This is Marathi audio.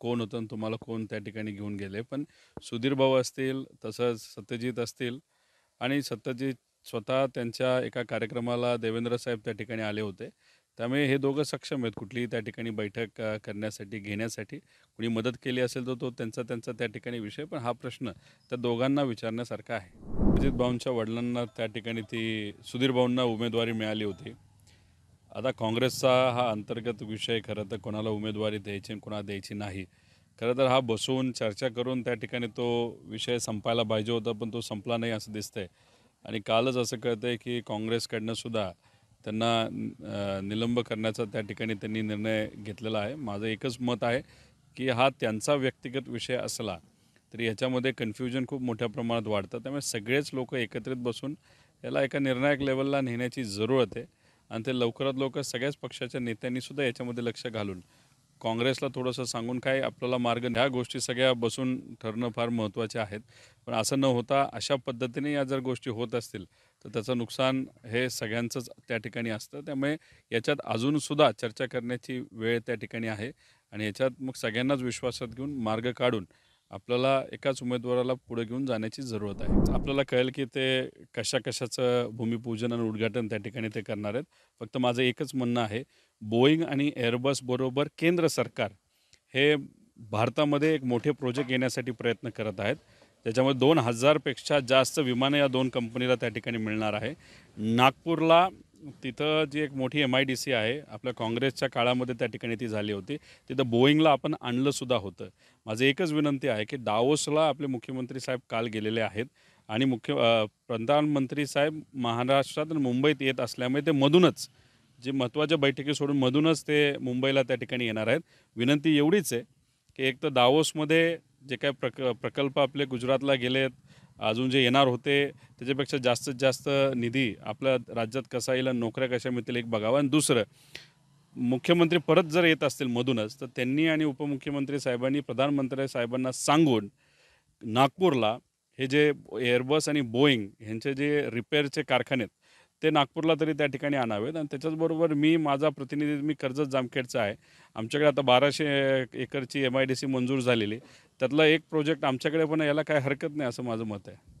कोण होतं आणि तुम्हाला कोण त्या ठिकाणी घेऊन गेले पण सुधीर भाऊ असतील तसंच सत्यजित असतील आणि सत्यजित स्वतः त्यांच्या एका कार्यक्रमाला देवेंद्र साहेब त्या ठिकाणी आले होते त्यामुळे हे दोघं सक्षम आहेत कुठलीही त्या ठिकाणी बैठक करण्यासाठी घेण्यासाठी कुणी मदत केली असेल तर तो त्यांचा त्यांचा त्या ठिकाणी विषय पण हा प्रश्न त्या दोघांना विचारण्यासारखा आहे अजित भाऊंच्या वडिलांना त्या ठिकाणी ती सुधीर भाऊंना उमेदवारी मिळाली होती आता काँग्रेसचा हा अंतर्गत विषय खरं तर कोणाला उमेदवारी द्यायची आणि कोणाला द्यायची नाही खरं तर हा बसून चर्चा करून त्या ठिकाणी तो विषय संपायला पाहिजे होता पण तो संपला नाही असं दिसतंय आणि कालच असं कळतं आहे की काँग्रेसकडनं सुद्धा त्यांना निलंब करण्याचा त्या ठिकाणी त्यांनी निर्णय घेतलेला आहे माझं एकच मत आहे की हा त्यांचा व्यक्तिगत विषय असला तरी ह्याच्यामध्ये कन्फ्युजन खूप मोठ्या प्रमाणात वाढतं त्यामुळे सगळेच लोक एकत्रित बसून याला एका निर्णायक लेवलला नेण्याची जरूरत आहे आणि ते लवकरात लवकर सगळ्याच पक्षाच्या नेत्यांनी सुद्धा याच्यामध्ये लक्ष घालून काँग्रेसला थोडंसं सांगून काय आपल्याला मार्ग ह्या गोष्टी सगळ्या बसून ठरणं फार महत्त्वाचे आहेत पण असं न होता अशा पद्धतीने या जर गोष्टी होत असतील तर त्याचं नुकसान हे सगळ्यांचंच त्या ठिकाणी असतं त्यामुळे याच्यात अजूनसुद्धा चर्चा करण्याची वेळ त्या ठिकाणी आहे आणि याच्यात मग सगळ्यांनाच विश्वासात घेऊन मार्ग काढून आपल्याला एकाच उमेदवाराला पुढे घेऊन जाण्याची जरूरत आहे आपल्याला कळेल की ते कशा कशाचं भूमिपूजन आणि उद्घाटन त्या ठिकाणी ते करणार आहेत फक्त माझं एकच म्हणणं आहे बोईंग आणि एअरबस बरोबर केंद्र सरकार हे भारतामध्ये एक मोठे प्रोजेक्ट येण्यासाठी प्रयत्न करत आहेत त्याच्यामुळे दोन हजारपेक्षा जास्त विमानं या दोन कंपनीला त्या ठिकाणी मिळणार आहे नागपूरला तिथं जी एक मोठी एम आय डी सी आहे आपल्या काँग्रेसच्या काळामध्ये त्या ठिकाणी ती झाली होती तिथं बोईंगला आपण आणलंसुद्धा होतं माझी एकच विनंती आहे की दाओसला आपले मुख्यमंत्री साहेब काल गेलेले आहेत आणि मुख्य प्रधानमंत्री साहेब महाराष्ट्रात आणि मुंबईत येत असल्यामुळे ते मधूनच जे महत्त्वाच्या बैठकी सोडून मधूनच ते मुंबईला त्या ठिकाणी येणार आहेत विनंती एवढीच आहे की एक तर दाओसमध्ये जे काय प्रक प्रकल्प आपले गुजरातला गेलेत अजून जे येणार होते त्याच्यापेक्षा जास्तीत जास्त निधी आपल्या राज्यात कसा येईल नोकऱ्या कशा मिळतील एक बघावं आणि दुसरं मुख्यमंत्री परत जर येत असतील मधूनच तर त्यांनी आणि उपमुख्यमंत्री साहेबांनी प्रधानमंत्री साहेबांना सांगून नागपूरला हे जे एअरबस आणि बोईंग ह्यांचे जे रिपेअरचे कारखाने आहेत ते नागपूरला तरी त्या ठिकाणी आणावेत आणि त्याच्याचबरोबर मी माझा प्रतिनिधी मी कर्जत जामखेडचा आहे आमच्याकडे आता बाराशे एकरची एम आय डी सी मंजूर झालेली त्यातला एक प्रोजेक्ट आमच्याकडे पण याला काय हरकत नाही असं माझं मत आहे